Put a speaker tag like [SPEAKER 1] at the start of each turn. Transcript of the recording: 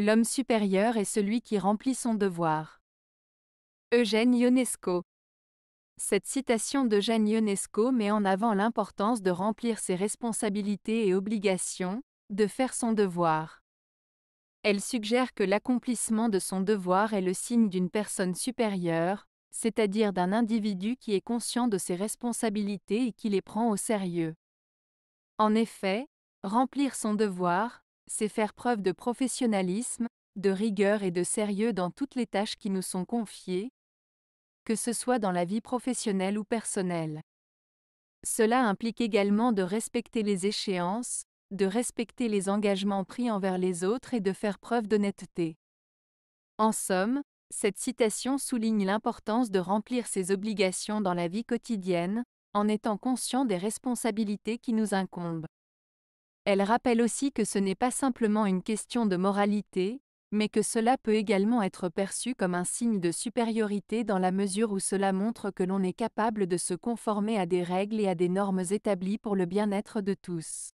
[SPEAKER 1] L'homme supérieur est celui qui remplit son devoir. Eugène Ionesco. Cette citation d'Eugène Ionesco met en avant l'importance de remplir ses responsabilités et obligations, de faire son devoir. Elle suggère que l'accomplissement de son devoir est le signe d'une personne supérieure, c'est-à-dire d'un individu qui est conscient de ses responsabilités et qui les prend au sérieux. En effet, remplir son devoir, c'est faire preuve de professionnalisme, de rigueur et de sérieux dans toutes les tâches qui nous sont confiées, que ce soit dans la vie professionnelle ou personnelle. Cela implique également de respecter les échéances, de respecter les engagements pris envers les autres et de faire preuve d'honnêteté. En somme, cette citation souligne l'importance de remplir ses obligations dans la vie quotidienne, en étant conscient des responsabilités qui nous incombent. Elle rappelle aussi que ce n'est pas simplement une question de moralité, mais que cela peut également être perçu comme un signe de supériorité dans la mesure où cela montre que l'on est capable de se conformer à des règles et à des normes établies pour le bien-être de tous.